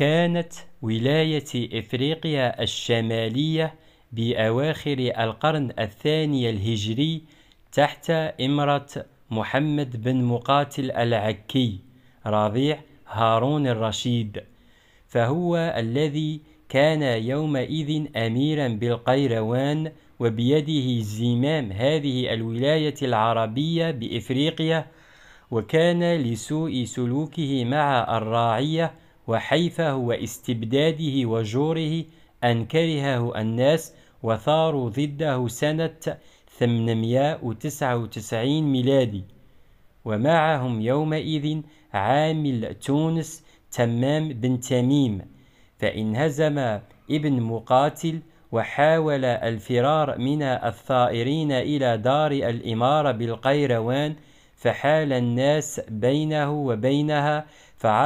كانت ولاية إفريقيا الشمالية بأواخر القرن الثاني الهجري تحت إمرة محمد بن مقاتل العكي رضيع هارون الرشيد فهو الذي كان يومئذ أميرا بالقيروان وبيده زمام هذه الولاية العربية بإفريقيا وكان لسوء سلوكه مع الراعية وحيفه واستبداده وجوره أن كرهه الناس وثاروا ضده سنة 899 ميلادي ومعهم يومئذ عامل تونس تمام بن تميم فانهزم ابن مقاتل وحاول الفرار من الثائرين إلى دار الإمارة بالقيروان فحال الناس بينه وبينها فعرف